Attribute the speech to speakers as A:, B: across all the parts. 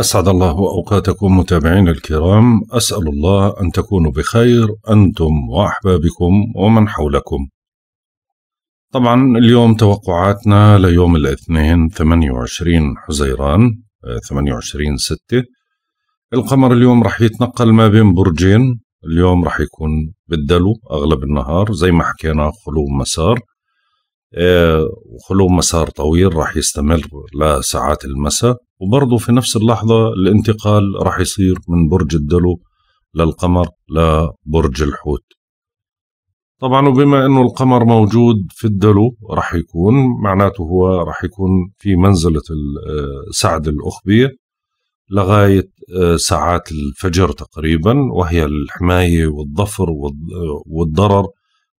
A: أسعد الله أوقاتكم متابعينا الكرام أسأل الله أن تكونوا بخير أنتم وأحبابكم ومن حولكم طبعا اليوم توقعاتنا ليوم الاثنين 28 حزيران 28 آه، ستة القمر اليوم رح يتنقل ما بين برجين اليوم رح يكون بالدلو أغلب النهار زي ما حكينا خلو مسار آه، وخلو مسار طويل رح يستمر لساعات المساء وبرضه في نفس اللحظة الانتقال راح يصير من برج الدلو للقمر لبرج الحوت طبعا وبما انه القمر موجود في الدلو راح يكون معناته هو راح يكون في منزلة آه، سعد الأخبية لغاية آه، ساعات الفجر تقريبا وهي الحماية والظفر آه، والضرر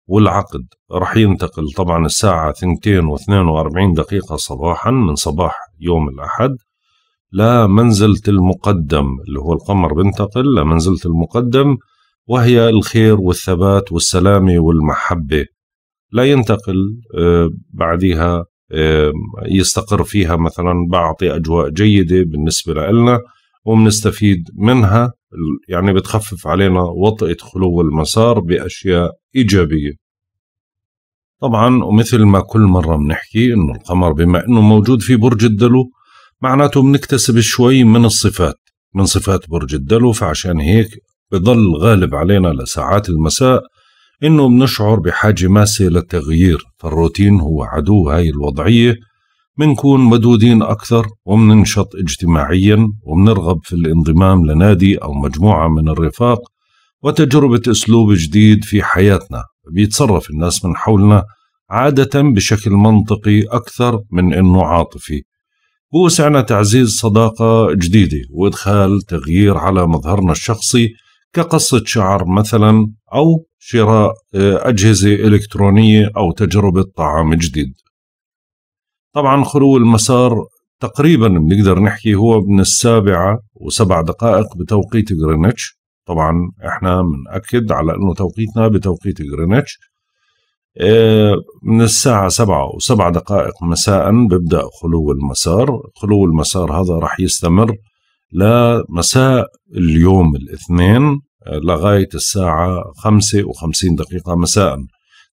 A: والعقد راح ينتقل طبعا الساعة 2 و42 دقيقة صباحا من صباح يوم الأحد لمنزلة المقدم اللي هو القمر بنتقل لمنزلة المقدم وهي الخير والثبات والسلامة والمحبة لا ينتقل آه، بعدها آه، يستقر فيها مثلا بعطي أجواء جيدة بالنسبة لنا وبنستفيد منها يعني بتخفف علينا وطئة خلو المسار بأشياء إيجابية طبعا ومثل ما كل مرة بنحكي إنه القمر بما إنه موجود في برج الدلو معناته بنكتسب شوي من الصفات من صفات برج الدلو فعشان هيك بضل غالب علينا لساعات المساء انه بنشعر بحاجة ماسة للتغيير فالروتين هو عدو هاي الوضعية منكون مدودين أكثر ومننشط اجتماعيا ومنرغب في الانضمام لنادي أو مجموعة من الرفاق وتجربة أسلوب جديد في حياتنا بيتصرف الناس من حولنا عادة بشكل منطقي أكثر من أنه عاطفي بوسعنا تعزيز صداقة جديدة وإدخال تغيير على مظهرنا الشخصي كقصة شعر مثلا أو شراء آه، أجهزة إلكترونية أو تجربة طعام جديد طبعا خلو المسار تقريبا بنقدر نحكي هو من السابعة وسبع دقائق بتوقيت غرينتش طبعا احنا بنأكد على انه توقيتنا بتوقيت غرينتش من الساعة سبعة وسبع دقائق مساء ببدأ خلو المسار خلو المسار هذا راح يستمر لمساء اليوم الاثنين آه، لغاية الساعة خمسة وخمسين دقيقة مساء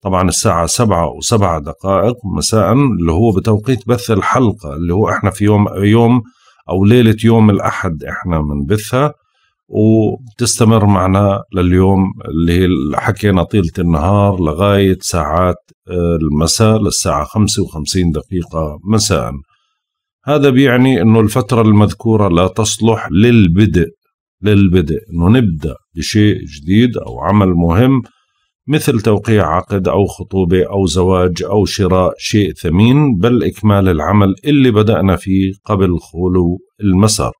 A: طبعا الساعة سبعة وسبع دقائق مساء اللي هو بتوقيت بث الحلقة اللي هو احنا في يوم يوم أو ليلة يوم الأحد احنا بنبثها وتستمر معنا لليوم اللي هي حكينا طيلة النهار لغاية ساعات آه، المساء للساعة 55 دقيقة مساء هذا بيعني أنه الفترة المذكورة لا تصلح للبدء للبدء أنه نبدأ بشيء جديد أو عمل مهم مثل توقيع عقد أو خطوبة أو زواج أو شراء شيء ثمين بل إكمال العمل اللي بدأنا فيه قبل خلو المسار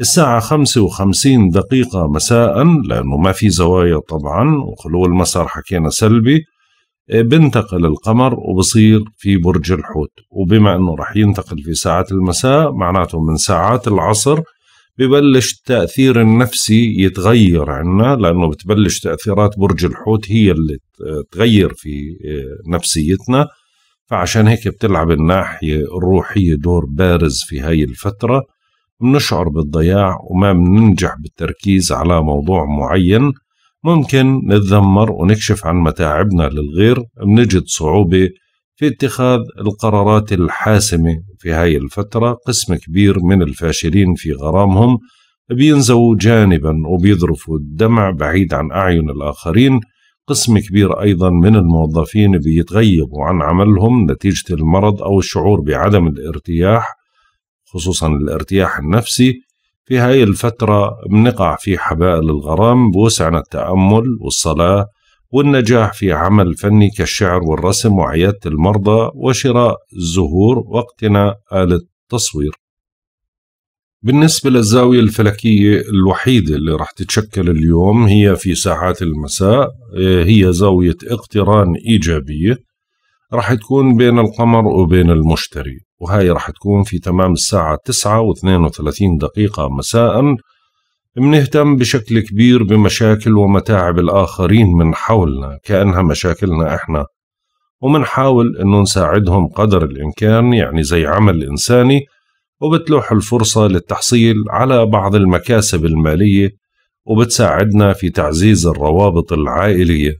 A: الساعة خمسة وخمسين دقيقة مساء لأنه ما في زوايا طبعا وخلو المسار حكينا سلبي آه، بنتقل القمر وبصير في برج الحوت وبما أنه رح ينتقل في ساعات المساء معناته من ساعات العصر ببلش التأثير النفسي يتغير عنا لأنه بتبلش تأثيرات برج الحوت هي اللي تغير في آه، نفسيتنا فعشان هيك بتلعب الناحية الروحية دور بارز في هاي الفترة بنشعر بالضياع وما بننجح بالتركيز على موضوع معين ممكن نتذمر ونكشف عن متاعبنا للغير بنجد صعوبة في اتخاذ القرارات الحاسمة في هاي الفترة قسم كبير من الفاشلين في غرامهم بينزووا جانبا وبيذرفوا الدمع بعيد عن أعين الآخرين قسم كبير أيضا من الموظفين بيتغيبوا عن عملهم نتيجة المرض أو الشعور بعدم الارتياح خصوصا الارتياح النفسي في هاي الفترة بنقع في حبائل الغرام بوسعنا التأمل والصلاة والنجاح في عمل فني كالشعر والرسم وعيادة المرضى وشراء الزهور واقتناء آلة تصوير بالنسبة للزاوية الفلكية الوحيدة اللي راح تتشكل اليوم هي في ساعات المساء آه، هي زاوية اقتران إيجابية راح تكون بين القمر وبين المشتري وهاي راح تكون في تمام الساعة 9 و32 دقيقة مساء منهتم بشكل كبير بمشاكل ومتاعب الآخرين من حولنا كأنها مشاكلنا إحنا ومنحاول أنه نساعدهم قدر الإمكان يعني زي عمل إنساني وبتلوح الفرصة للتحصيل على بعض المكاسب المالية وبتساعدنا في تعزيز الروابط العائلية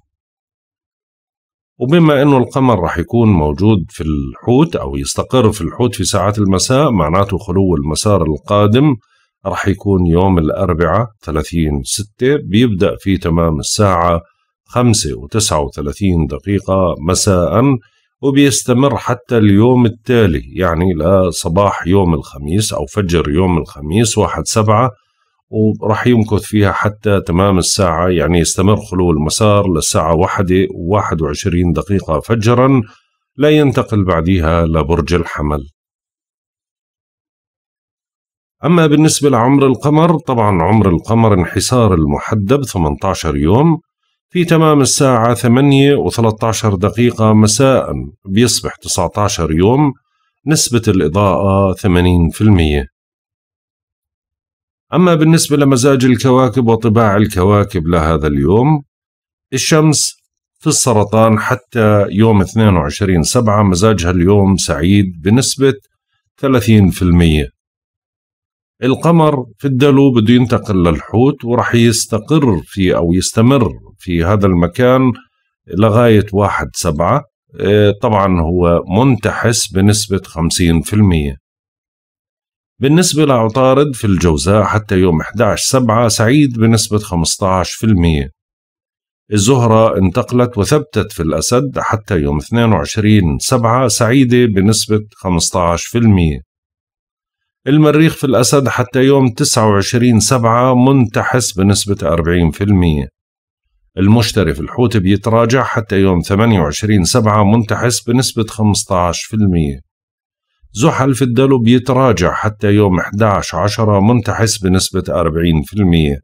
A: وبما انه القمر راح يكون موجود في الحوت او يستقر في الحوت في ساعات المساء معناته خلو المسار القادم راح يكون يوم الاربعاء 30 6 بيبدا في تمام الساعه 5 و39 دقيقه مساء وبيستمر حتى اليوم التالي يعني لصباح يوم الخميس او فجر يوم الخميس 1 7 وراح يمكث فيها حتى تمام الساعة يعني يستمر خلو المسار للساعة واحدة وواحد وعشرين دقيقة فجرا لا ينتقل بعدها لبرج الحمل أما بالنسبة لعمر القمر طبعا عمر القمر انحسار المحدب 18 يوم في تمام الساعة 8 و13 دقيقة مساء بيصبح 19 يوم نسبة الإضاءة 80% أما بالنسبة لمزاج الكواكب وطباع الكواكب لهذا اليوم الشمس في السرطان حتى يوم 22 سبعة مزاجها اليوم سعيد بنسبة 30% القمر في الدلو بده ينتقل للحوت ورح يستقر في أو يستمر في هذا المكان لغاية واحد سبعة إيه، طبعا هو منتحس بنسبة 50% بالنسبة لعطارد في الجوزاء حتى يوم 11 سبعة سعيد بنسبة 15% الزهرة انتقلت وثبتت في الأسد حتى يوم 22 سبعة سعيدة بنسبة 15% المريخ في الأسد حتى يوم 29 سبعة منتحس بنسبة 40% المشتري في الحوت بيتراجع حتى يوم 28 سبعة منتحس بنسبة 15% زحل في الدلو بيتراجع حتى يوم 11 عشرة منتحس بنسبة 40%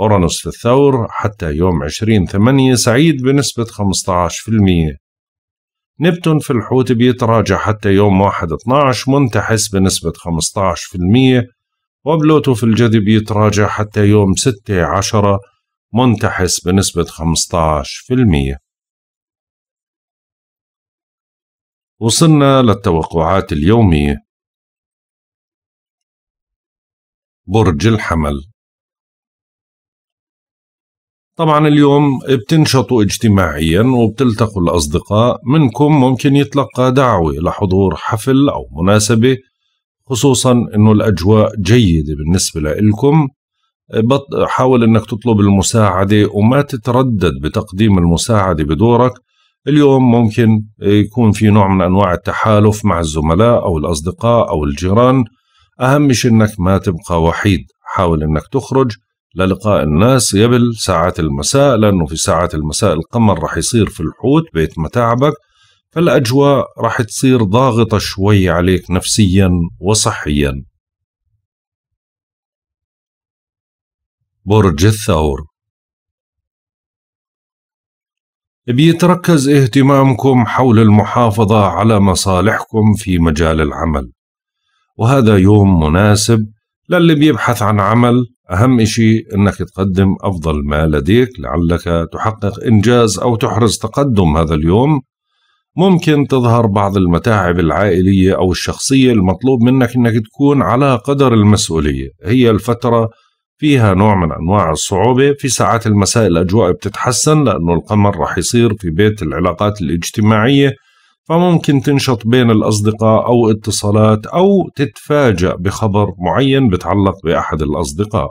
A: أورانوس في الثور حتى يوم 20 8 سعيد بنسبة 15% نبتون في الحوت بيتراجع حتى يوم 1 12 منتحس بنسبة 15% وبلوتو في الجدي بيتراجع حتى يوم 6 10
B: منتحس بنسبة 15%
C: وصلنا للتوقعات اليومية برج الحمل
B: طبعا اليوم بتنشطوا اجتماعيا وبتلتقوا الأصدقاء منكم
A: ممكن يتلقى دعوة لحضور حفل أو مناسبة خصوصا أنه الأجواء جيدة بالنسبة لكم حاول أنك تطلب المساعدة وما تتردد بتقديم المساعدة بدورك اليوم ممكن يكون في نوع من انواع التحالف مع الزملاء او الاصدقاء او الجيران اهم شيء انك ما تبقى وحيد حاول انك تخرج للقاء الناس قبل ساعات المساء لانه في ساعات المساء القمر رح يصير في الحوت بيت متاعبك
B: فالاجواء رح تصير ضاغطه شوي عليك نفسيا وصحيا
C: برج الثور بيتركز اهتمامكم حول
A: المحافظة على مصالحكم في مجال العمل وهذا يوم مناسب للي بيبحث عن عمل أهم إشي أنك تقدم أفضل ما لديك لعلك تحقق إنجاز أو تحرز تقدم هذا اليوم ممكن تظهر بعض المتاعب العائلية أو الشخصية المطلوب منك أنك تكون على قدر المسؤولية هي الفترة فيها نوع من أنواع الصعوبة في ساعات المساء الأجواء بتتحسن لأنه القمر رح يصير في بيت العلاقات الاجتماعية فممكن تنشط بين الأصدقاء أو اتصالات أو تتفاجأ بخبر
C: معين بتعلق بأحد الأصدقاء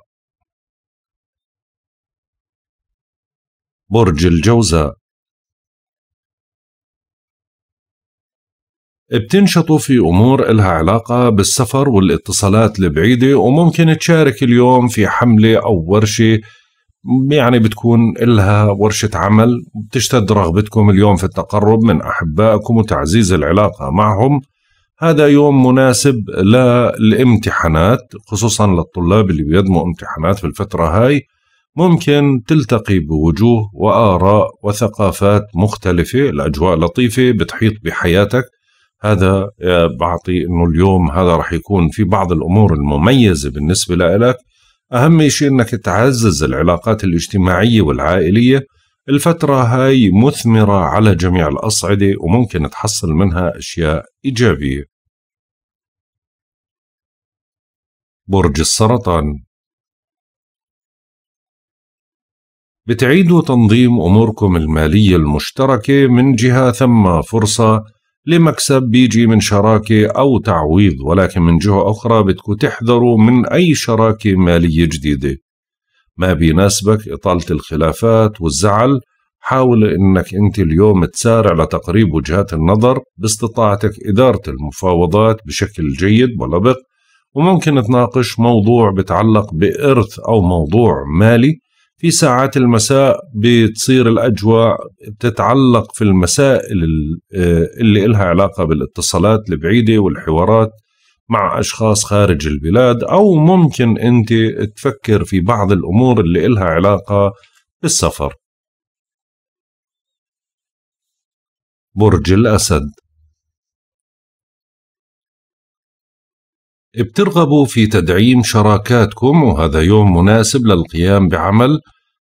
C: برج الجوزاء
B: بتنشطوا في أمور إلها علاقة بالسفر والاتصالات
A: البعيدة وممكن تشارك اليوم في حملة أو ورشة يعني بتكون إلها ورشة عمل بتشتد رغبتكم اليوم في التقرب من أحبائكم وتعزيز العلاقة معهم هذا يوم مناسب للامتحانات خصوصا للطلاب اللي بيدموا امتحانات في الفترة هاي ممكن تلتقي بوجوه وآراء وثقافات مختلفة الأجواء لطيفة بتحيط بحياتك هذا بعطي انه اليوم هذا رح يكون في بعض الامور المميزه بالنسبه لك اهم شيء انك تعزز العلاقات الاجتماعيه والعائليه الفتره هاي مثمره على جميع الاصعده وممكن
C: تحصل منها اشياء ايجابيه برج السرطان
B: بتعيدوا تنظيم اموركم الماليه المشتركه من جهه ثم فرصه
A: لمكسب بيجي من شراكة أو تعويض ولكن من جهة أخرى بدكوا تحذروا من أي شراكة مالية جديدة ما بيناسبك إطالة الخلافات والزعل حاول أنك أنت اليوم تسارع لتقريب وجهات النظر باستطاعتك إدارة المفاوضات بشكل جيد ولبق وممكن تناقش موضوع بتعلق بإرث أو موضوع مالي في ساعات المساء بتصير الأجواء بتتعلق في المسائل آه، اللي إلها علاقة بالاتصالات البعيدة والحوارات مع أشخاص خارج البلاد أو ممكن أنت تفكر في بعض الأمور اللي إلها علاقة
C: بالسفر برج الأسد بترغبوا
B: في تدعيم شراكاتكم وهذا يوم مناسب للقيام بعمل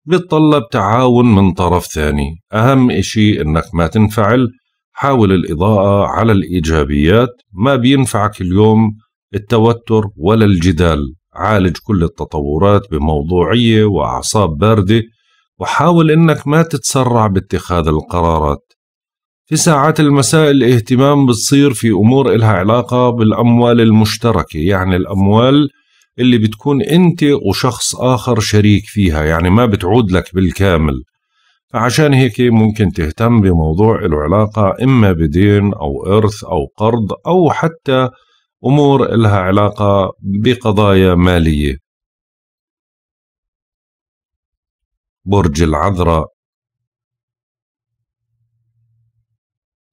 B: بتطلب
A: تعاون من طرف ثاني أهم إشي إنك ما تنفعل حاول الإضاءة على الإيجابيات ما بينفعك اليوم التوتر ولا الجدال عالج كل التطورات بموضوعية وأعصاب باردة وحاول إنك ما تتسرع باتخاذ القرارات في ساعات المساء الاهتمام بتصير في أمور إلها علاقة بالأموال المشتركة يعني الأموال اللي بتكون أنت وشخص آخر شريك فيها يعني ما بتعود لك بالكامل فعشان هيك ممكن تهتم بموضوع له علاقة إما
B: بدين أو إرث أو قرض أو حتى أمور إلها علاقة
C: بقضايا مالية برج العذراء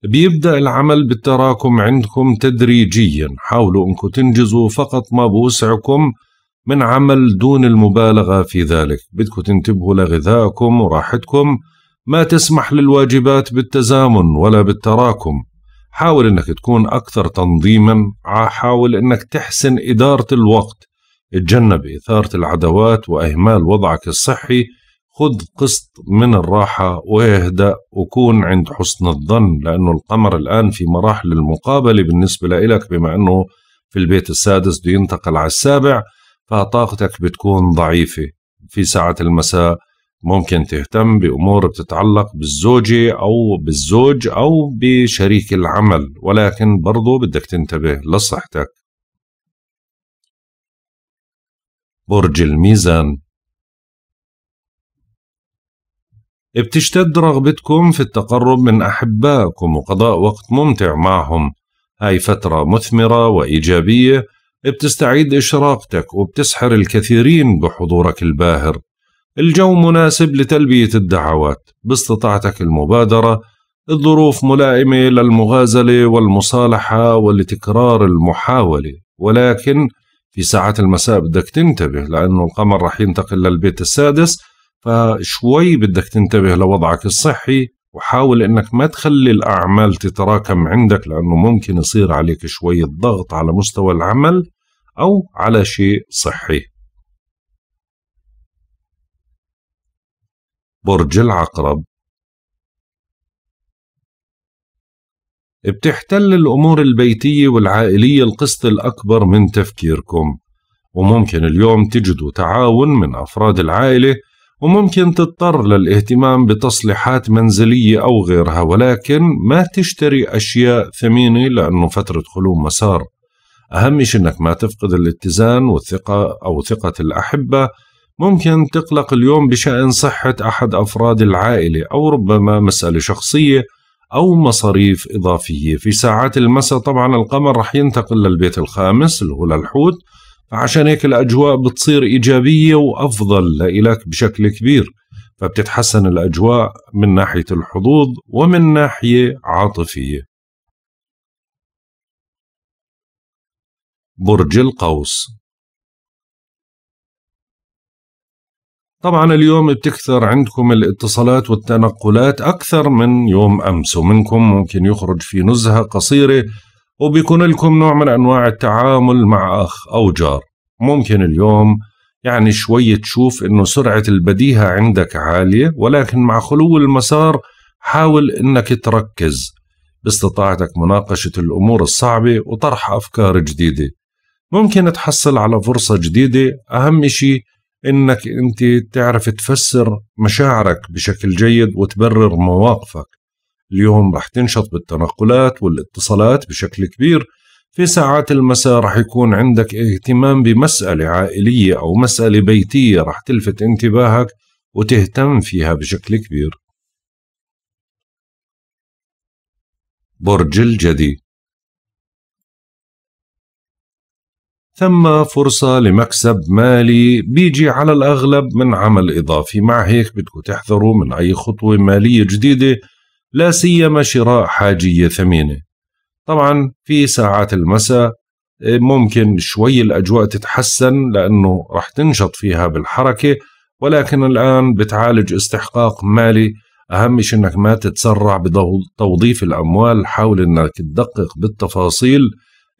C: بيبدأ
A: العمل بالتراكم عندكم تدريجيا حاولوا أنكم تنجزوا فقط ما بوسعكم من عمل دون المبالغة في ذلك بدكم تنتبهوا لغذائكم وراحتكم ما تسمح للواجبات بالتزامن ولا بالتراكم حاول أنك تكون أكثر تنظيما حاول أنك تحسن إدارة الوقت اتجنب إثارة العدوات وإهمال وضعك الصحي خذ قسط من الراحة واهدأ وكون عند حسن الظن لأنه القمر الآن في مراحل المقابلة بالنسبة لإلك بما أنه في البيت السادس بده ينتقل على السابع فطاقتك بتكون ضعيفة في ساعة المساء ممكن تهتم بأمور بتتعلق بالزوجة أو بالزوج أو بشريك
B: العمل ولكن برضو بدك تنتبه لصحتك برج الميزان بتشتد رغبتكم في التقرب من أحبائكم وقضاء وقت
A: ممتع معهم هاي فترة مثمرة وإيجابية بتستعيد إشراقتك وبتسحر الكثيرين بحضورك الباهر الجو مناسب لتلبية الدعوات باستطاعتك المبادرة الظروف ملائمة للمغازلة والمصالحة ولتكرار المحاولة ولكن في ساعات المساء بدك تنتبه لأنه القمر رح ينتقل للبيت السادس فشوي بدك تنتبه لوضعك الصحي وحاول انك ما تخلي الاعمال تتراكم عندك لانه ممكن يصير عليك شوية ضغط على مستوى العمل او
C: على شيء صحي. برج العقرب
B: بتحتل الأمور البيتية والعائلية القسط الأكبر من تفكيركم
A: وممكن اليوم تجدوا تعاون من أفراد العائلة وممكن تضطر للاهتمام بتصليحات منزلية أو غيرها ولكن ما تشتري أشياء ثمينة لأنه فترة خلو مسار أهم شيء أنك ما تفقد الاتزان والثقة أو ثقة الأحبة ممكن تقلق اليوم بشأن صحة أحد أفراد العائلة أو ربما مسألة شخصية أو مصاريف إضافية في ساعات المساء طبعا القمر رح ينتقل للبيت الخامس اللي هو للحوت عشان هيك الاجواء بتصير ايجابيه وافضل لإلك بشكل كبير
B: فبتتحسن الاجواء من ناحيه الحظوظ ومن ناحيه عاطفيه
C: برج القوس طبعا اليوم بتكثر
B: عندكم الاتصالات والتنقلات أكثر من يوم أمس ومنكم ممكن يخرج في
A: نزهة قصيرة وبيكون لكم نوع من أنواع التعامل مع أخ أو جار ممكن اليوم يعني شوي تشوف أنه سرعة البديهة عندك عالية ولكن مع خلو المسار حاول أنك تركز باستطاعتك مناقشة الأمور الصعبة وطرح أفكار جديدة ممكن تحصل على فرصة جديدة أهم شيء أنك أنت تعرف تفسر مشاعرك بشكل جيد وتبرر مواقفك اليوم رح تنشط بالتنقلات والاتصالات بشكل كبير في ساعات المساء رح يكون عندك اهتمام بمسألة عائلية أو مسألة بيتية رح تلفت انتباهك وتهتم
C: فيها بشكل كبير برج الجدي ثم
A: فرصة لمكسب مالي بيجي على الأغلب من عمل إضافي مع هيك بدكم تحذروا من أي خطوة مالية جديدة لا سيما شراء حاجية ثمينة طبعا في ساعات المساء آه، ممكن شوي الأجواء تتحسن لأنه رح تنشط فيها بالحركة ولكن الآن بتعالج استحقاق مالي أهم شيء أنك ما تتسرع بتوظيف الأموال حاول أنك تدقق بالتفاصيل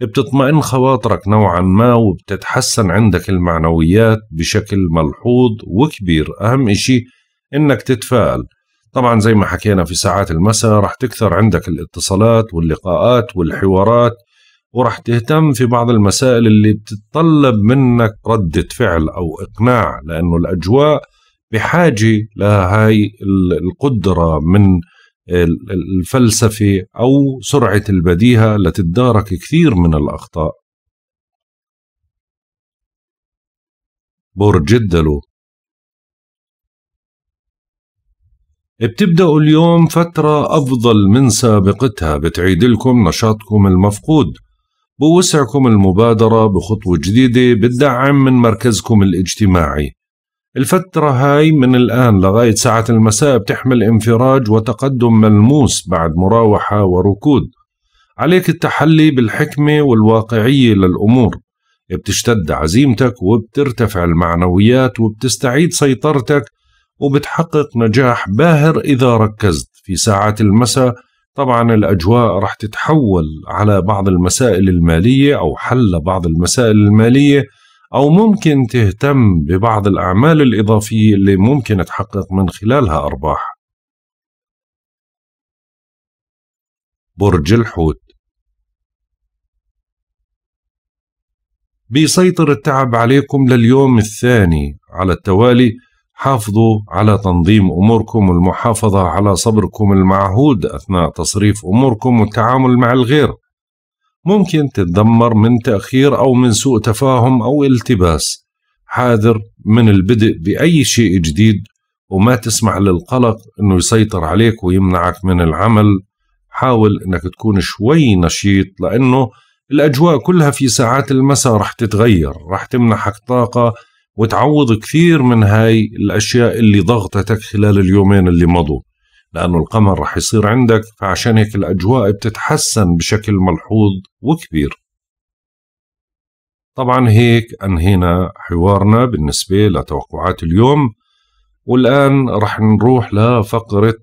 A: بتطمئن خواطرك نوعا ما وبتتحسن عندك المعنويات بشكل ملحوظ وكبير أهم شيء أنك تتفائل طبعا زي ما حكينا في ساعات المساء راح تكثر عندك الاتصالات واللقاءات والحوارات وراح تهتم في بعض المسائل اللي بتتطلب منك ردة فعل أو إقناع لأنه الأجواء بحاجة لهاي القدرة من الفلسفة أو سرعة
C: البديهة لتدارك كثير من الأخطاء برج الدلو
B: بتبدأوا اليوم فترة أفضل من سابقتها بتعيد
A: لكم نشاطكم المفقود بوسعكم المبادرة بخطوة جديدة بتدعم من مركزكم الاجتماعي الفترة هاي من الآن لغاية ساعة المساء بتحمل انفراج وتقدم ملموس بعد مراوحة وركود عليك التحلي بالحكمة والواقعية للأمور بتشتد عزيمتك وبترتفع المعنويات وبتستعيد سيطرتك وبتحقق نجاح باهر إذا ركزت في ساعات المساء طبعا الأجواء راح تتحول على بعض المسائل المالية أو حل بعض المسائل المالية
B: أو ممكن تهتم ببعض الأعمال الإضافية اللي ممكن تحقق من
C: خلالها أرباح برج الحوت بيسيطر
A: التعب عليكم لليوم الثاني على التوالي حافظوا على تنظيم أموركم والمحافظة على صبركم المعهود أثناء تصريف أموركم والتعامل مع الغير ممكن تتدمر من تأخير أو من سوء تفاهم أو التباس حاذر من البدء بأي شيء جديد وما تسمح للقلق أنه يسيطر عليك ويمنعك من العمل حاول أنك تكون شوي نشيط لأنه الأجواء كلها في ساعات المساء رح تتغير رح تمنحك طاقة وتعوض كثير من هاي الأشياء اللي ضغطتك خلال اليومين اللي مضوا لأنه القمر رح يصير عندك فعشان هيك الأجواء بتتحسن بشكل ملحوظ وكبير طبعا هيك أنهينا حوارنا بالنسبة لتوقعات اليوم والآن رح نروح لفقرة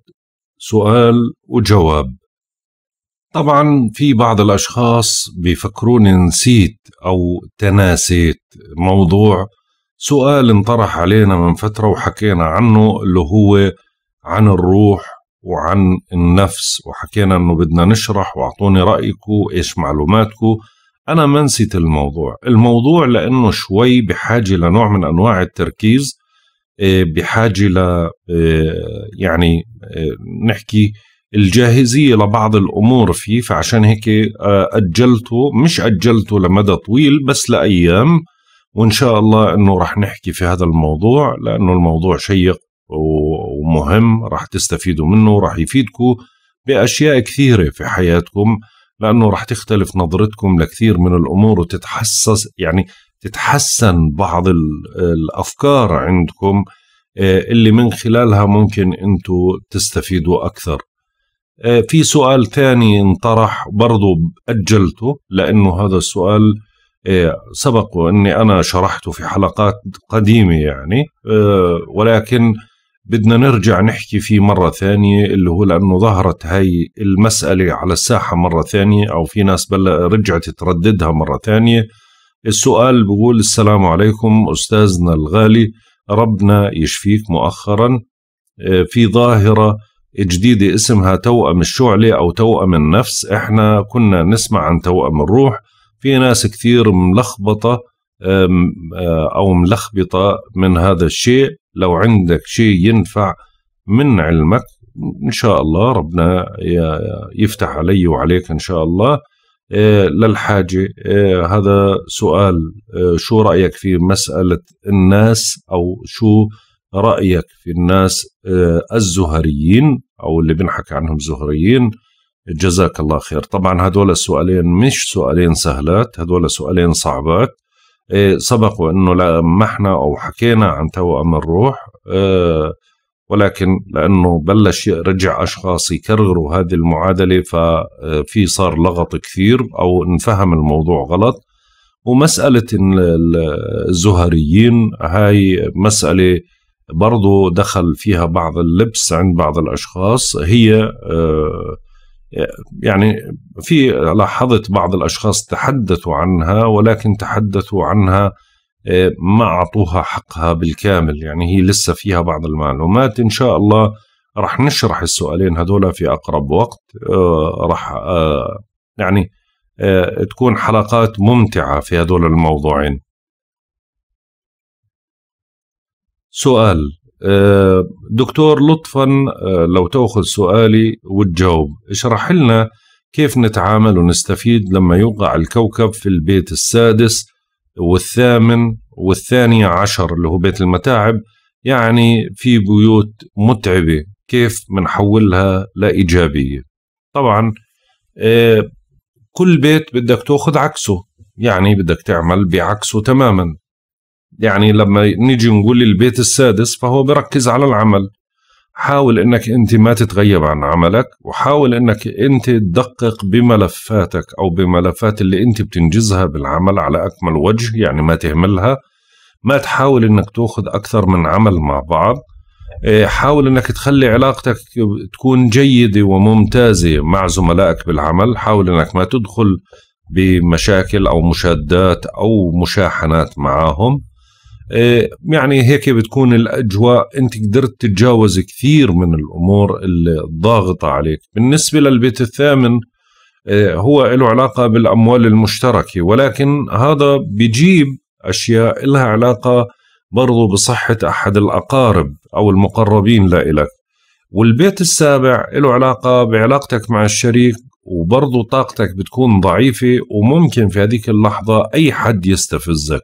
A: سؤال وجواب طبعا في بعض الأشخاص بيفكروني نسيت أو تناسيت موضوع سؤال انطرح علينا من فترة وحكينا عنه اللي هو عن الروح وعن النفس وحكينا انه بدنا نشرح واعطوني رأيكم ايش معلوماتكم انا ما نسيت الموضوع الموضوع لانه شوي بحاجة لنوع من انواع التركيز آه، بحاجة ل آه، يعني آه، نحكي الجاهزية لبعض الأمور فيه فعشان هيك أجلته مش أجلته لمدى طويل بس لأيام وإن شاء الله أنه راح نحكي في هذا الموضوع لأنه الموضوع شيق ومهم راح تستفيدوا منه وراح يفيدكم بأشياء كثيرة في حياتكم لأنه راح تختلف نظرتكم لكثير من الأمور وتتحسس يعني تتحسن بعض الأفكار عندكم آه، اللي من خلالها ممكن انتم تستفيدوا أكثر آه، في سؤال ثاني انطرح برضو أجلته لأنه هذا السؤال إيه، سبق واني انا شرحته في حلقات قديمه يعني إيه، ولكن بدنا نرجع نحكي فيه مرة ثانية اللي هو لأنه ظهرت هاي المسألة على الساحة مرة ثانية أو في ناس بل رجعت ترددها مرة ثانية السؤال بقول السلام عليكم أستاذنا الغالي ربنا يشفيك مؤخرا إيه، في ظاهرة جديدة اسمها توأم الشعلة أو توأم النفس احنا كنا نسمع عن توأم الروح في ناس كثير ملخبطه آه، او ملخبطه من هذا الشيء لو عندك شيء ينفع من علمك ان شاء الله ربنا يفتح علي وعليك ان شاء الله آه، للحاجه آه، هذا سؤال شو رايك في مساله الناس او شو رايك في الناس الزهريين او اللي بنحكي عنهم زهريين جزاك الله خير طبعا هدول السؤالين مش سؤالين سهلات هدول سؤالين صعبات إيه، سبق وانه لمحنا او حكينا عن توأم الروح إيه، ولكن لانه بلش رجع اشخاص يكرروا هذه المعادله ففي إيه، صار لغط كثير او انفهم الموضوع غلط ومساله الزهريين هاي مساله برضو دخل فيها بعض اللبس عند بعض الاشخاص هي آه يعني في لاحظت بعض الاشخاص تحدثوا عنها ولكن تحدثوا عنها آه، ما اعطوها حقها بالكامل يعني هي لسه فيها بعض المعلومات ان شاء الله راح نشرح السؤالين هذول في اقرب وقت آه، راح آه،
B: يعني تكون حلقات ممتعه في هذول الموضوعين سؤال آه، دكتور لطفا آه، لو تأخذ سؤالي وتجاوب اشرح لنا كيف
A: نتعامل ونستفيد لما يوقع الكوكب في البيت السادس والثامن والثاني عشر اللي هو بيت المتاعب يعني في بيوت متعبة كيف منحولها لإيجابية طبعا آه، كل بيت بدك تأخذ عكسه يعني بدك تعمل بعكسه تماما يعني لما نيجي نقول البيت السادس فهو بركز على العمل حاول انك انت ما تتغيب عن عملك وحاول انك انت تدقق بملفاتك او بملفات اللي انت بتنجزها بالعمل على اكمل وجه يعني ما تهملها ما تحاول انك تاخذ اكثر من عمل مع بعض إيه، حاول انك تخلي علاقتك تكون جيده وممتازه مع زملائك بالعمل حاول انك ما تدخل بمشاكل او مشادات او مشاحنات معهم آه، يعني هيك بتكون الاجواء انت قدرت تتجاوز كثير من الامور الضاغطه عليك بالنسبه للبيت الثامن آه، هو له علاقه بالاموال المشتركه ولكن هذا بيجيب اشياء لها علاقه برضو بصحه احد الاقارب او المقربين لإلك والبيت السابع له علاقه بعلاقتك مع الشريك وبرضو طاقتك بتكون ضعيفه وممكن في هذيك اللحظه اي حد يستفزك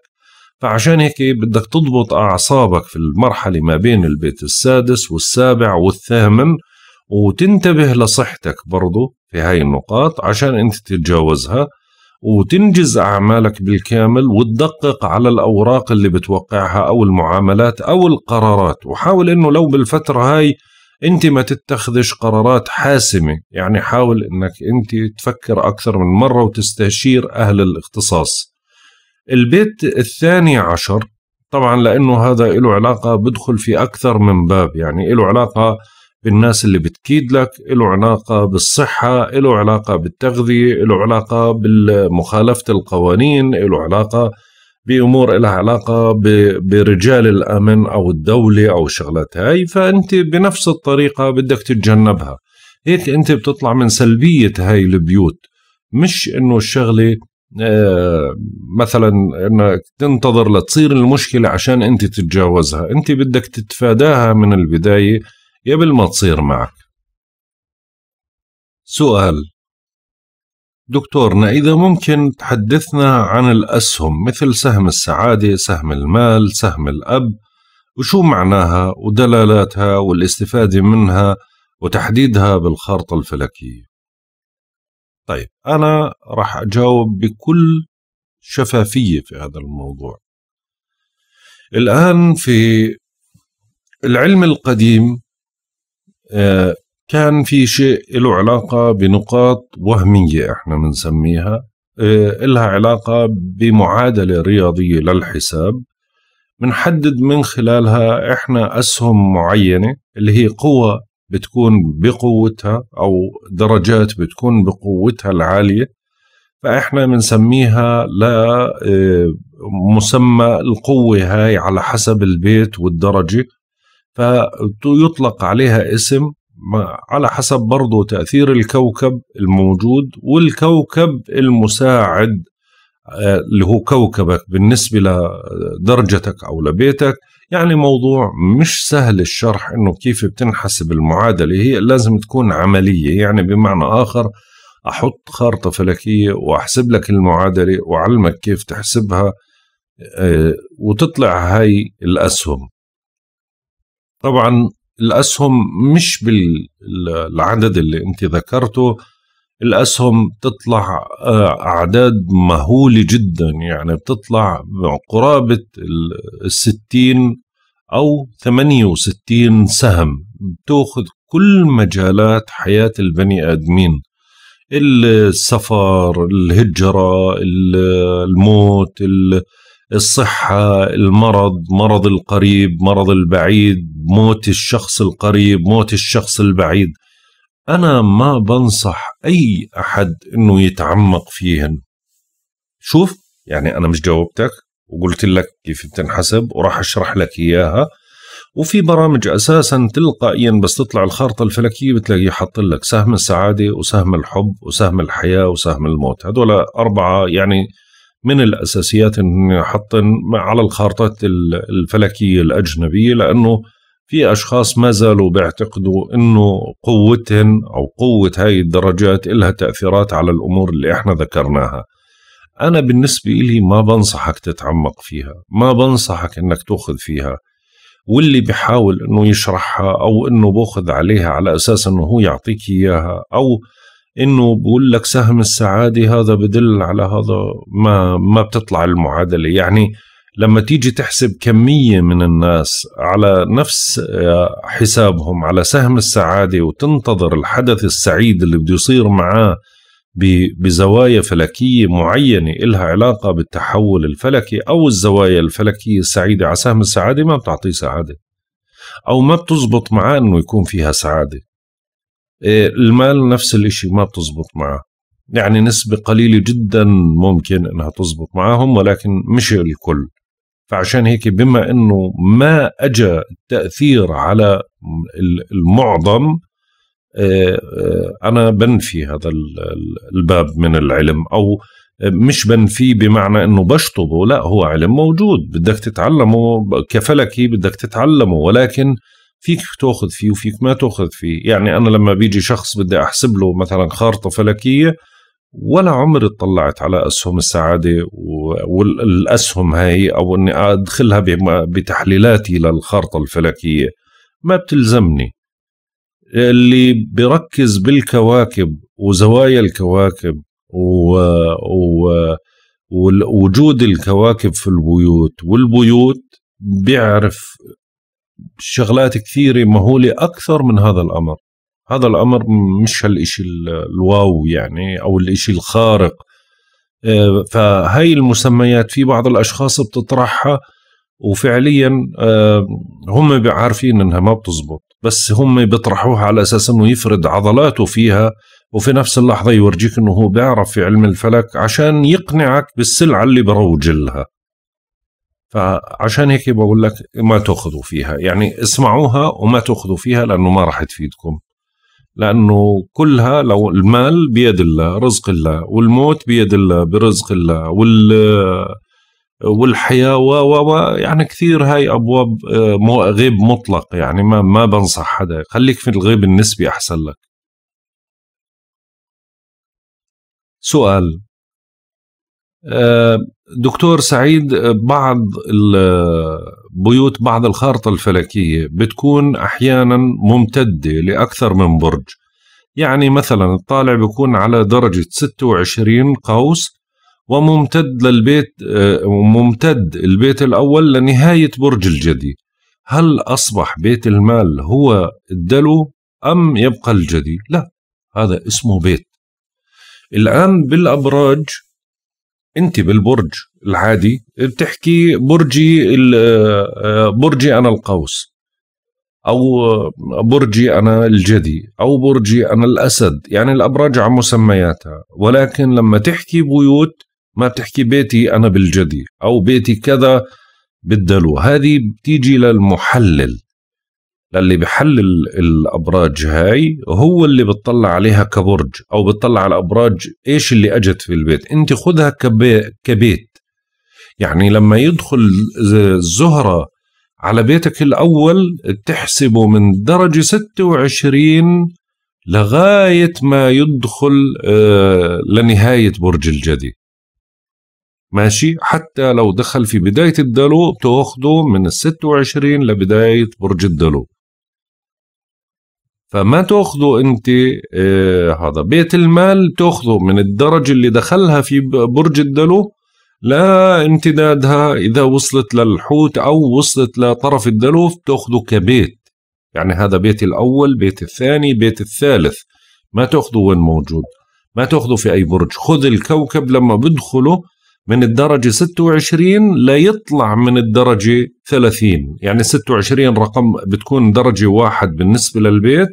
A: فعشان هيك إيه، بدك تضبط أعصابك في المرحلة ما بين البيت السادس والسابع والثامن وتنتبه لصحتك برضو في هاي النقاط عشان أنت تتجاوزها وتنجز أعمالك بالكامل وتدقق على الأوراق اللي بتوقعها أو المعاملات أو القرارات وحاول أنه لو بالفترة هاي أنت ما تتخذش قرارات حاسمة يعني حاول أنك أنت تفكر أكثر من مرة وتستشير أهل الاختصاص البيت الثاني عشر طبعا لأنه هذا له علاقة بدخل في أكثر من باب يعني له علاقة بالناس اللي بتكيد لك له علاقة بالصحة له علاقة بالتغذية له علاقة بمخالفة القوانين له علاقة بأمور لها علاقة برجال الأمن أو الدولة أو شغلات هاي فأنت بنفس الطريقة بدك تتجنبها هيك أنت بتطلع من سلبية هاي البيوت مش إنه الشغلة آه، مثلا انك تنتظر لتصير المشكله عشان انت تتجاوزها انت بدك تتفاداها من البدايه قبل ما تصير معك سؤال دكتورنا إذا ممكن تحدثنا عن الأسهم مثل سهم السعادة سهم المال سهم الأب وشو معناها ودلالاتها والاستفادة منها وتحديدها بالخارطة الفلكية طيب أنا راح أجاوب بكل شفافية في هذا الموضوع الآن في العلم القديم آه، كان في شيء له علاقة بنقاط وهمية احنا بنسميها آه، لها علاقة بمعادلة رياضية للحساب بنحدد من خلالها احنا أسهم معينة اللي هي قوة بتكون بقوتها او درجات بتكون بقوتها العاليه فاحنا بنسميها لا آه، مسمى القوه هاي على حسب البيت والدرجه فيطلق عليها اسم على حسب برضه تاثير الكوكب الموجود والكوكب المساعد آه، اللي هو كوكبك بالنسبه لدرجتك او لبيتك يعني موضوع مش سهل الشرح انه كيف بتنحسب المعادله هي لازم تكون عمليه يعني بمعنى اخر احط خارطه فلكيه واحسب لك المعادله واعلمك كيف تحسبها آه، وتطلع هاي الاسهم طبعا الاسهم مش بالعدد اللي انت ذكرته الاسهم بتطلع آه، اعداد مهوله جدا يعني بتطلع قرابه ال 60 او 68 سهم بتاخذ كل مجالات حياه البني ادمين السفر الهجره الموت الصحه المرض مرض القريب مرض البعيد موت الشخص القريب موت الشخص البعيد أنا ما بنصح أي أحد إنه يتعمق فيهن شوف يعني أنا مش جاوبتك وقلت لك كيف بتنحسب وراح أشرح لك إياها وفي برامج أساسا تلقائيا بس تطلع الخارطة الفلكية بتلاقيه حط لك سهم السعادة وسهم الحب وسهم الحياة وسهم الموت هذول أربعة يعني من الأساسيات يحطن على الخارطات الفلكية الأجنبية لأنه في أشخاص ما زالوا بيعتقدوا أنه قوتهن أو قوة هاي الدرجات إلها تأثيرات على الأمور اللي إحنا ذكرناها أنا بالنسبة إلي ما بنصحك تتعمق فيها ما بنصحك أنك تأخذ فيها واللي بحاول أنه يشرحها أو أنه بأخذ عليها على أساس أنه هو يعطيك إياها أو انه بقول لك سهم السعاده هذا بدل على هذا ما ما بتطلع المعادله يعني لما تيجي تحسب كمية من الناس على نفس آه، حسابهم على سهم السعادة وتنتظر الحدث السعيد اللي بده يصير معاه بزوايا فلكية معينة إلها علاقة بالتحول الفلكي أو الزوايا الفلكية السعيدة على سهم السعادة ما بتعطيه سعادة أو ما بتزبط معاه أنه يكون فيها سعادة آه، المال نفس الإشي ما بتزبط معاه يعني نسبة قليلة جدا ممكن أنها تزبط معاهم ولكن مش الكل فعشان هيك بما انه ما اجى تاثير على المعظم آه، آه، انا بنفي هذا الباب من العلم او مش بنفيه بمعنى انه بشطبه لا هو علم موجود بدك تتعلمه كفلكي بدك تتعلمه ولكن فيك تاخذ فيه وفيك ما تاخذ فيه يعني انا لما بيجي شخص بدي احسب له مثلا خارطه فلكيه ولا عمري اطلعت على اسهم السعاده والاسهم هاي او اني ادخلها بتحليلاتي للخارطه الفلكيه ما بتلزمني اللي بركز بالكواكب وزوايا الكواكب و... و... ووجود الكواكب في البيوت والبيوت بيعرف شغلات كثيرة مهولة أكثر من هذا الأمر هذا الامر مش هالشيء الواو يعني او الشيء الخارق آه، فهي المسميات في بعض الاشخاص بتطرحها وفعليا آه، هم عارفين انها ما بتزبط بس هم بيطرحوها على اساس انه يفرد عضلاته فيها وفي نفس اللحظه يورجيك انه هو بيعرف في علم الفلك عشان يقنعك بالسلعه اللي بروج لها فعشان هيك بقول لك ما تاخذوا فيها يعني اسمعوها وما تاخذوا فيها لانه ما راح تفيدكم لانه كلها لو المال بيد الله رزق الله والموت بيد الله برزق الله وال والحياه و
B: و يعني كثير هاي ابواب آه، غيب مطلق يعني ما ما بنصح حدا خليك في الغيب النسبي احسن لك سؤال آه، دكتور سعيد آه، بعض
A: بيوت بعض الخارطة الفلكية بتكون أحيانا ممتدة لأكثر من برج يعني مثلا الطالع بيكون على درجة 26 قوس وممتد للبيت آه، ممتد البيت الأول لنهاية برج الجدي هل أصبح بيت المال هو الدلو أم يبقى الجدي لا هذا اسمه بيت الآن بالأبراج أنت بالبرج العادي بتحكي برجي آه، برجي انا القوس او برجي انا الجدي او برجي انا الاسد يعني الابراج عن مسمياتها ولكن لما تحكي بيوت ما بتحكي بيتي انا بالجدي او بيتي كذا بالدلو هذه بتيجي للمحلل للي بحلل الابراج هاي هو اللي بتطلع عليها كبرج او بتطلع على الابراج ايش اللي اجت في البيت انت خذها كبيت يعني لما يدخل الزهرة على بيتك الأول تحسبه من درجة 26 لغاية ما يدخل آه، لنهاية برج الجدي ماشي حتى لو دخل في بداية الدلو بتاخده من ال 26 لبداية برج الدلو فما تاخذه انت آه، هذا بيت المال تاخذه من الدرجة اللي دخلها في برج الدلو لا امتدادها إذا وصلت للحوت أو وصلت لطرف الدلوف تأخذه كبيت يعني هذا بيت الأول بيت الثاني بيت الثالث ما تأخذه وين موجود ما تأخذه في أي برج خذ الكوكب لما بدخله من الدرجة 26 ليطلع من الدرجة 30 يعني 26 رقم بتكون درجة واحد بالنسبة للبيت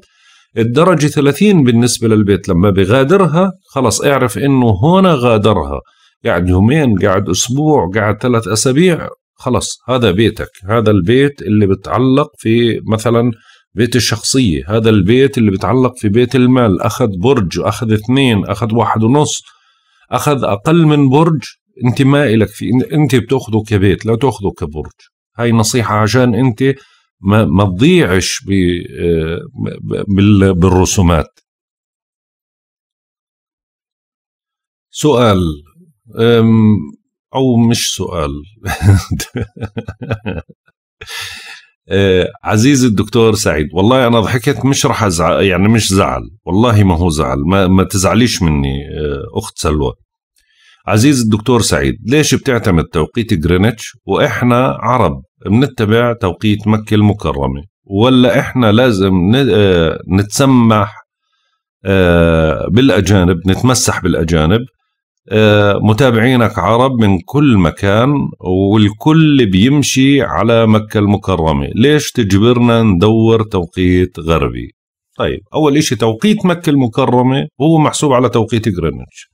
A: الدرجة 30 بالنسبة للبيت لما بغادرها خلص اعرف انه هنا غادرها قاعد يومين قاعد اسبوع قاعد ثلاث اسابيع خلص هذا بيتك هذا البيت اللي بتعلق في مثلا بيت الشخصية هذا البيت اللي بتعلق في بيت المال أخذ برج أخذ اثنين أخذ واحد ونص أخذ أقل من برج ما إلك في أنت بتأخذه كبيت لا تأخذه
B: كبرج هاي نصيحة عشان أنت ما, ما تضيعش بالرسومات سؤال او مش سؤال
A: أه، عزيزي الدكتور سعيد والله انا ضحكت مش رح ازعل يعني مش زعل والله ما هو زعل ما, ما تزعليش مني أه، اخت سلوى عزيزي الدكتور سعيد ليش بتعتمد توقيت جرينتش واحنا عرب بنتبع توقيت مكه المكرمه ولا احنا لازم أه، نتسمح بالاجانب نتمسح بالاجانب آه، متابعينك عرب من كل مكان والكل بيمشي على مكة المكرمة ليش تجبرنا ندور توقيت غربي طيب أول إشي توقيت مكة المكرمة هو محسوب على توقيت جرينتش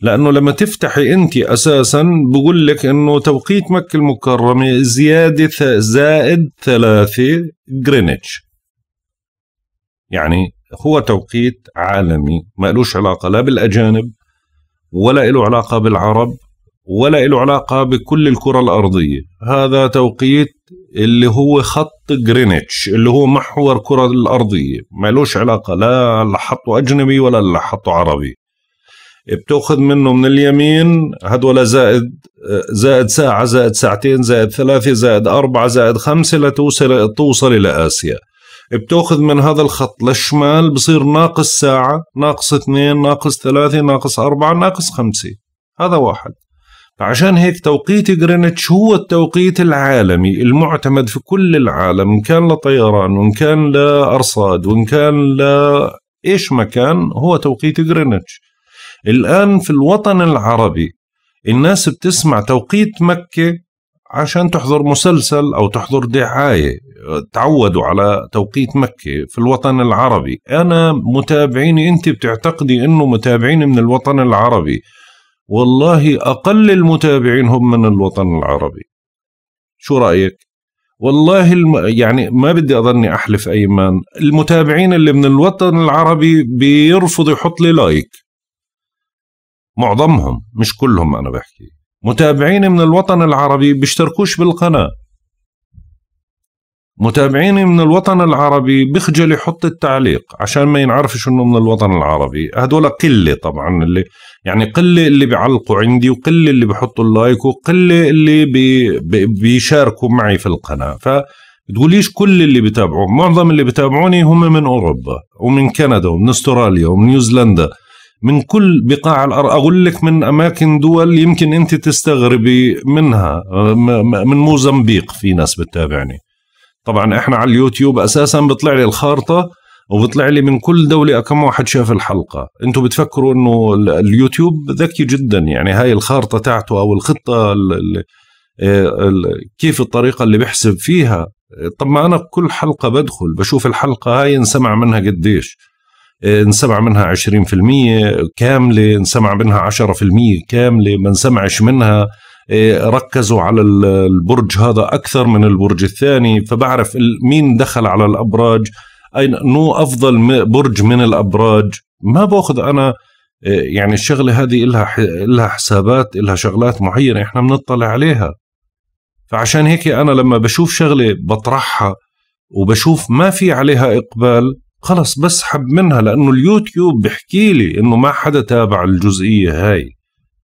A: لأنه لما تفتحي أنت أساسا بقول لك أنه توقيت مكة المكرمة زيادة زائد ثلاثة جرينتش يعني هو توقيت عالمي ما لوش علاقة لا بالأجانب ولا له علاقة بالعرب ولا له علاقة بكل الكرة الأرضية هذا توقيت اللي هو خط جرينتش اللي هو محور كرة الأرضية ما لهش علاقة لا اللي حطه أجنبي ولا اللي حطه عربي بتأخذ منه من اليمين هدول زائد زائد ساعة زائد ساعتين زائد ثلاثة زائد أربعة زائد خمسة لتوصل توصل إلى آسيا بتاخذ من هذا الخط للشمال بصير ناقص ساعة ناقص اثنين ناقص ثلاثة ناقص أربعة ناقص خمسة هذا واحد عشان هيك توقيت جرينتش هو التوقيت العالمي المعتمد في كل العالم إن كان لطيران وإن كان لأرصاد وإن كان ل إيش مكان هو توقيت جرينتش الآن في الوطن العربي الناس بتسمع توقيت مكة عشان تحضر مسلسل أو تحضر دعاية تعودوا على توقيت مكة في الوطن العربي أنا متابعيني أنت بتعتقدي أنه متابعيني من الوطن العربي والله أقل المتابعين هم من الوطن العربي شو رأيك؟ والله الم... يعني ما بدي أظني أحلف ايمان المتابعين اللي من الوطن العربي بيرفضوا يحط لي لايك معظمهم مش كلهم أنا بحكي متابعيني من الوطن العربي بيشتركوش بالقناة متابعيني من الوطن العربي بخجل يحط التعليق عشان ما ينعرفش انه من الوطن العربي هدول قلة طبعا اللي يعني قلة اللي بيعلقوا عندي وقلة اللي بحطوا اللايك وقلة اللي بي بي بيشاركوا معي في القناة ف تقوليش كل اللي بتابعوا معظم اللي بتابعوني هم من أوروبا ومن كندا ومن أستراليا ومن نيوزيلندا من كل بقاع الأرض أقول لك من أماكن دول يمكن أنت تستغربي منها من موزمبيق في ناس بتتابعني طبعا احنا على اليوتيوب اساسا بيطلع لي الخارطه وبيطلع لي من كل دولة كم واحد شاف الحلقة انتم بتفكروا انه اليوتيوب ذكي جدا يعني هاي الخارطة تاعته او الخطة كيف الطريقة اللي بحسب فيها طب ما انا كل حلقة بدخل بشوف الحلقة هاي انسمع منها قديش إيه، انسمع منها 20% كاملة انسمع منها 10% كاملة ما انسمعش منها إيه، ركزوا على البرج هذا أكثر من البرج الثاني فبعرف مين دخل على الأبراج أي نو أفضل برج من الأبراج ما باخذ أنا إيه، يعني الشغلة هذه إلها إلها حسابات إلها شغلات معينة إحنا بنطلع عليها فعشان هيك أنا لما بشوف شغلة بطرحها وبشوف ما في عليها إقبال خلص بسحب منها لأنه اليوتيوب بحكي لي إنه ما حدا تابع الجزئية هاي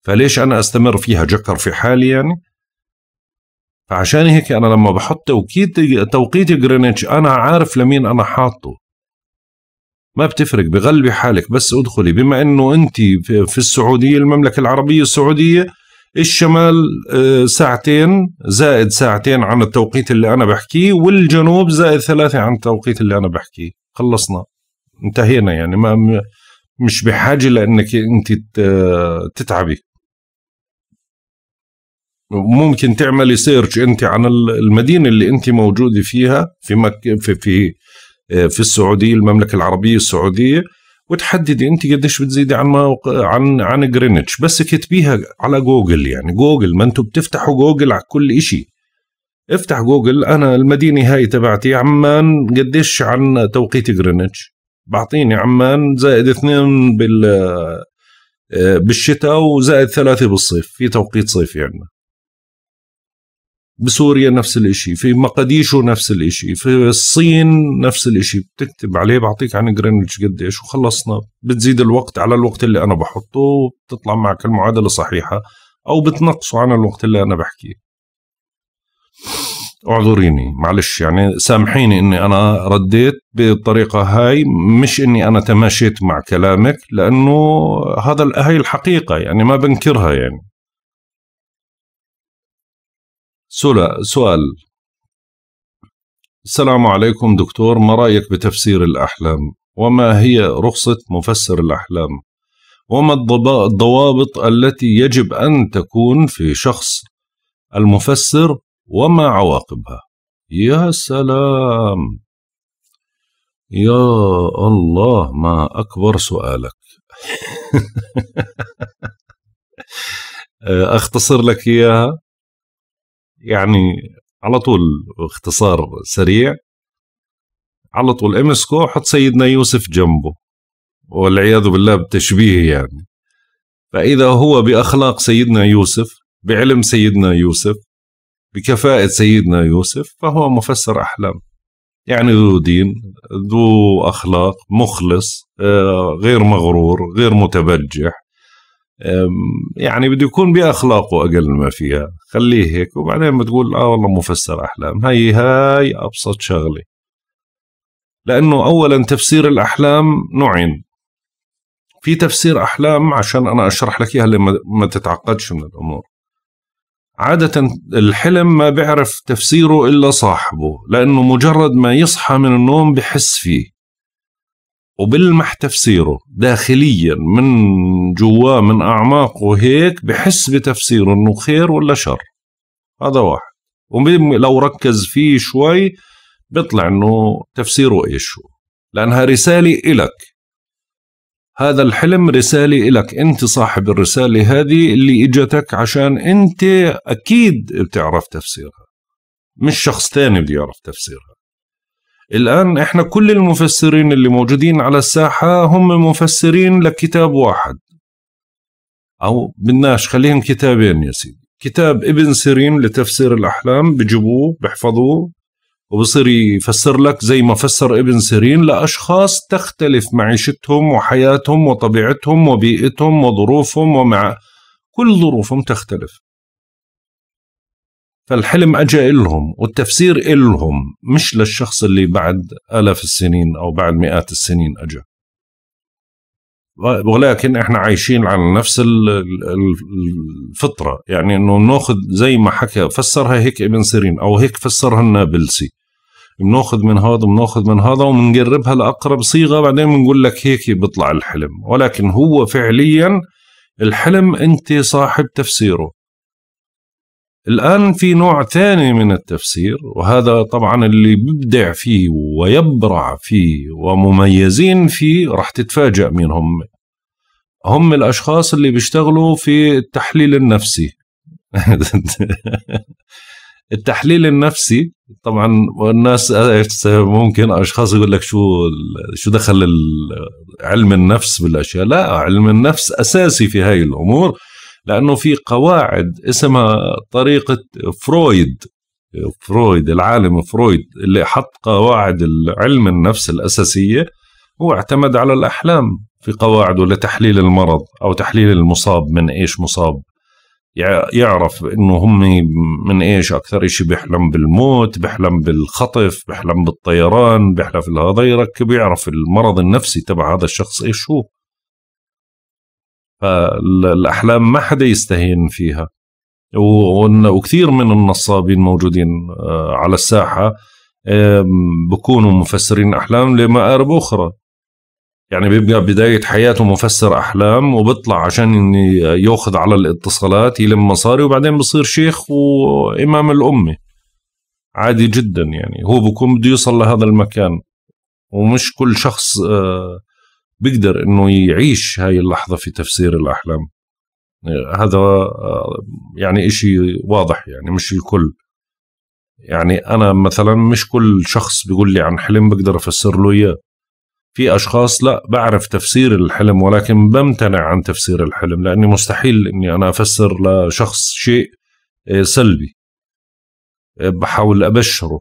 A: فليش أنا أستمر فيها جكر في حالي يعني فعشان هيك أنا لما بحط توقيت توقيت جرينتش أنا عارف لمين أنا حاطه ما بتفرق بغلبي حالك بس ادخلي بما انه انت في السعوديه المملكه العربيه السعوديه الشمال آه، ساعتين زائد ساعتين عن التوقيت اللي انا بحكيه والجنوب زائد ثلاثه عن التوقيت اللي انا بحكيه خلصنا انتهينا يعني ما مش بحاجه لانك انت تتعبي ممكن تعملي سيرش انت عن المدينه اللي انت موجوده فيها في مك في في في السعوديه المملكه العربيه السعوديه وتحددي انت قديش بتزيدي عن موق... عن عن جرينتش بس كتبيها على جوجل يعني جوجل ما انتم بتفتحوا جوجل على كل شيء افتح جوجل انا المدينه هاي تبعتي عمان قديش عن توقيت
B: جرينتش
A: بعطيني عمان زائد اثنين بال آه، بالشتاء وزائد ثلاثة بالصيف في توقيت صيفي عندنا بسوريا نفس الاشي في مقديشو نفس الاشي في الصين نفس الاشي بتكتب عليه بعطيك عن جرينتش قديش وخلصنا بتزيد الوقت على الوقت اللي انا بحطه وبتطلع معك المعادلة صحيحة او بتنقصه عن الوقت اللي انا بحكيه اعذريني معلش يعني سامحيني اني انا رديت بالطريقه هاي مش اني انا تماشيت مع كلامك لانه هذا هاي الحقيقه
B: يعني ما بنكرها يعني سؤال سؤال السلام عليكم دكتور ما رايك بتفسير
A: الاحلام وما هي رخصه مفسر الاحلام وما الضوابط التي يجب ان تكون في شخص المفسر وما عواقبها يا سلام يا
B: الله ما أكبر سؤالك أختصر لك إياها يعني على طول اختصار سريع على طول امسكه
A: حط سيدنا يوسف جنبه والعياذ بالله بتشبيه يعني فإذا هو بأخلاق سيدنا يوسف بعلم سيدنا يوسف بكفاءة سيدنا يوسف فهو مفسر أحلام يعني ذو دين ذو أخلاق مخلص آه، غير مغرور غير متبجح يعني بده يكون بأخلاقه أقل ما فيها خليه هيك وبعدين بتقول آه والله مفسر أحلام هاي هاي أبسط شغلة لأنه أولا تفسير الأحلام نوعين في تفسير أحلام عشان أنا أشرح لك إياها ما تتعقدش من الأمور عادة الحلم ما بيعرف تفسيره إلا صاحبه لأنه مجرد ما يصحى من النوم بحس فيه وبلمح تفسيره داخليا من جواه من أعماقه هيك بحس بتفسيره إنه خير ولا شر هذا واحد ولو ركز فيه شوي بيطلع إنه تفسيره إيش هو لأنها رسالة إلك هذا الحلم رسالة إلك أنت صاحب الرسالة هذه اللي إجتك عشان أنت أكيد بتعرف تفسيرها مش شخص تاني بيعرف تفسيرها الآن إحنا كل المفسرين اللي موجودين على الساحة هم مفسرين لكتاب واحد أو بدناش خليهم كتابين يا سيدي كتاب ابن سيرين لتفسير الأحلام بجيبوه بحفظوه وبصير يفسر لك زي ما فسر ابن سيرين لأشخاص تختلف معيشتهم وحياتهم وطبيعتهم وبيئتهم وظروفهم ومع كل ظروفهم تختلف فالحلم أجا إلهم والتفسير إلهم مش للشخص اللي بعد آلاف السنين أو بعد مئات السنين أجا ولكن احنا عايشين على نفس الفطره يعني انه ناخذ زي ما حكى فسرها هيك ابن سيرين او هيك فسرها النابلسي بناخذ من هذا وبناخذ من هذا وبنجربها لاقرب صيغه بعدين بنقول لك هيك بيطلع الحلم ولكن هو فعليا الحلم انت صاحب تفسيره الآن في نوع ثاني من التفسير وهذا طبعا اللي بيبدع فيه ويبرع فيه ومميزين فيه راح تتفاجأ مين هم هم الأشخاص اللي بيشتغلوا في التحليل النفسي التحليل النفسي طبعا والناس آه، ممكن اشخاص يقول لك شو شو دخل علم النفس بالاشياء لا علم النفس اساسي في هاي الامور لانه في قواعد اسمها طريقه فرويد فرويد العالم فرويد اللي حط قواعد علم النفس الاساسيه هو اعتمد على الاحلام في قواعده لتحليل المرض او تحليل المصاب من ايش مصاب يعرف انه هم من ايش اكثر شيء بيحلم بالموت بيحلم بالخطف بيحلم بالطيران بيحلم هذا يركب يعرف المرض النفسي تبع هذا الشخص ايش هو فالاحلام ما حدا يستهين فيها وكثير من النصابين موجودين آه، على الساحه بكونوا مفسرين احلام لمآرب اخرى يعني بيبقى بداية حياته مفسر أحلام وبيطلع عشان ياخذ على الاتصالات يلم مصاري وبعدين بصير شيخ وإمام الأمة عادي جدا يعني هو بكون بده يوصل لهذا المكان ومش كل شخص آه، بيقدر انه يعيش هاي اللحظة في تفسير الأحلام آه، هذا آه، يعني إشي واضح يعني مش الكل يعني أنا مثلا مش كل شخص بيقول لي عن حلم بقدر أفسر له إياه في اشخاص لا بعرف تفسير الحلم ولكن بمتنع عن تفسير الحلم لاني مستحيل اني انا افسر لشخص شيء آه، سلبي آه، بحاول ابشره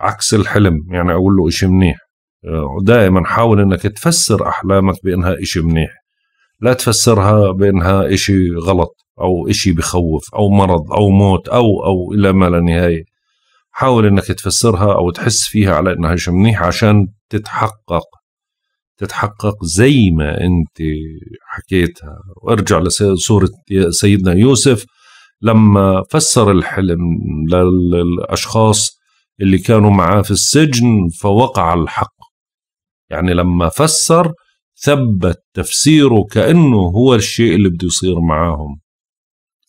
A: عكس الحلم يعني اقول له شيء منيح آه، دائما حاول انك تفسر احلامك بانها شيء منيح لا تفسرها بانها شيء غلط او شيء بخوف او مرض او موت او او الى ما لا نهايه حاول انك تفسرها او تحس فيها على انها شيء منيح عشان تتحقق تتحقق زي ما انت حكيتها وارجع لصورة سيدنا يوسف لما فسر الحلم للأشخاص اللي كانوا معاه في السجن فوقع الحق يعني لما فسر ثبت تفسيره كأنه هو الشيء اللي بده يصير معاهم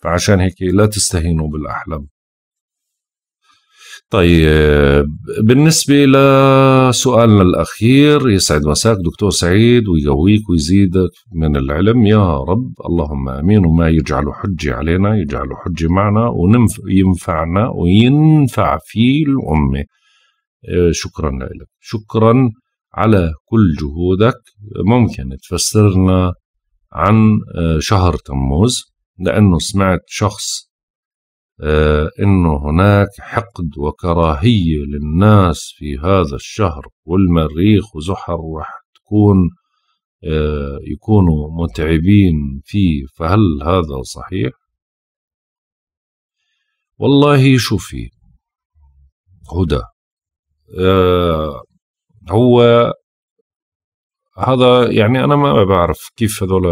A: فعشان هيك لا تستهينوا بالأحلام طيب بالنسبة لسؤالنا الأخير يسعد مساك دكتور سعيد ويقويك ويزيدك من العلم يا رب اللهم آمين وما يجعل حجة علينا يجعل حجة معنا وينفعنا وينفع في الأمة آه، شكرا لك شكرا على
B: كل جهودك ممكن تفسرنا عن آه، شهر تموز لأنه سمعت شخص آه، انه هناك حقد
A: وكراهيه للناس في هذا الشهر والمريخ وزحر
B: راح تكون آه، يكونوا متعبين فيه فهل هذا صحيح؟ والله شوفي هدى آه، هو هذا يعني انا ما بعرف كيف هذول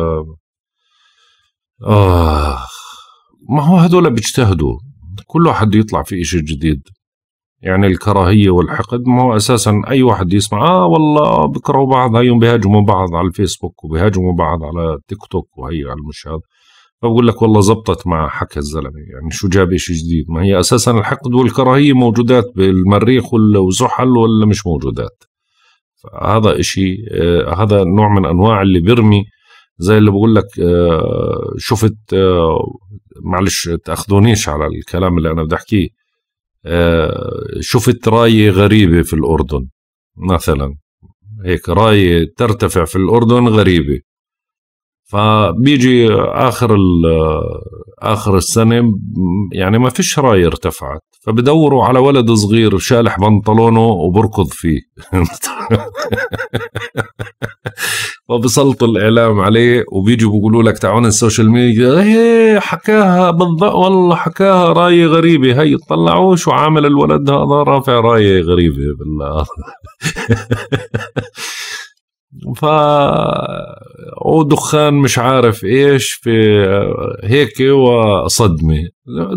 A: اخ ما هو هذول بيجتهدوا كل واحد يطلع في إشي جديد يعني الكراهية والحقد ما هو أساسا أي واحد يسمع آه والله بكرهوا بعض هيهم بيهاجموا بعض على الفيسبوك وبيهاجموا بعض على تيك توك وهي على المش هذا فبقول لك والله زبطت مع حكى الزلمة يعني شو جاب إشي جديد ما هي أساسا الحقد والكراهية موجودات بالمريخ وزحل ولا مش موجودات فهذا إشي آه هذا نوع من أنواع اللي بيرمي زي اللي بقول لك آه، شفت آه، معلش تاخذونيش على الكلام اللي انا بدي احكيه آه، شفت رايه غريبه في الاردن مثلا هيك رايه ترتفع في الاردن غريبه فبيجي اخر اخر السنه يعني ما فيش رايه ارتفعت فبدوروا على ولد صغير شالح بنطلونه وبركض فيه وبسلط الاعلام عليه وبيجوا بيقولوا لك تعالوا السوشيال ميديا هي إيه، حكاها بالضبط والله حكاها رايه غريبه هي طلعوا شو عامل الولد هذا رافع رايه غريبه بالله ف ودخان مش عارف ايش في هيك وصدمه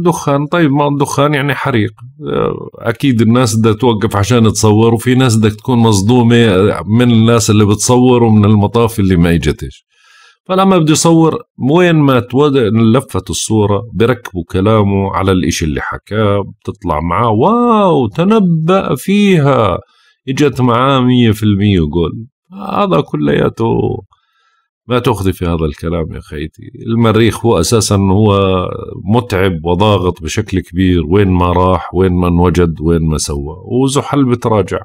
A: دخان طيب ما الدخان يعني حريق اكيد الناس بدها توقف عشان تصور وفي ناس بدك تكون مصدومه من الناس اللي بتصور ومن المطاف اللي ما اجتش فلما بده يصور وين ما لفت الصورة بركبوا كلامه على الإشي اللي حكاه بتطلع معاه واو تنبأ فيها اجت معاه 100% جول
B: هذا كلياته
A: ما تأخذي في هذا الكلام يا خيتي المريخ هو أساسا هو متعب وضاغط بشكل كبير وين ما راح وين ما انوجد وين ما سوى وزحل بتراجع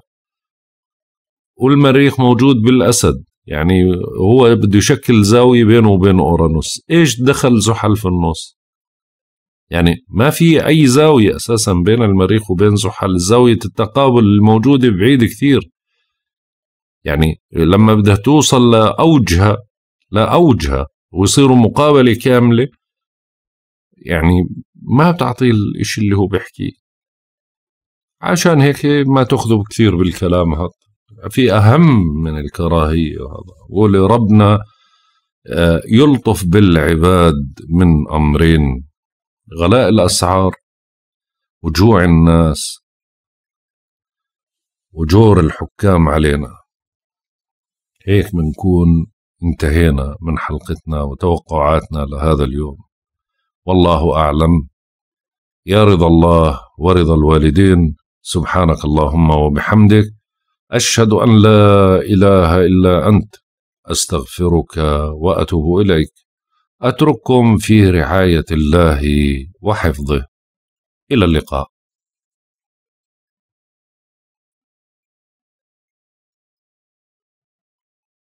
A: والمريخ موجود بالأسد يعني هو بده يشكل زاوية بينه وبين أورانوس إيش دخل زحل في النص يعني ما في أي زاوية أساسا بين المريخ وبين زحل زاوية التقابل الموجودة بعيد كثير يعني
B: لما بدها توصل لأوجها لأوجها ويصيروا مقابلة كاملة يعني ما بتعطي الإشي اللي هو بيحكيه عشان هيك ما تأخذوا كثير بالكلام هذا في أهم من
A: الكراهية هذا واللي ربنا آه، يلطف بالعباد
B: من أمرين غلاء الأسعار وجوع الناس وجور الحكام علينا هيك بنكون انتهينا من حلقتنا وتوقعاتنا لهذا اليوم والله أعلم يا رضا الله ورضا الوالدين
A: سبحانك اللهم وبحمدك أشهد أن لا إله
B: إلا أنت أستغفرك وأتوب إليك أترككم
C: في رعاية الله وحفظه إلى اللقاء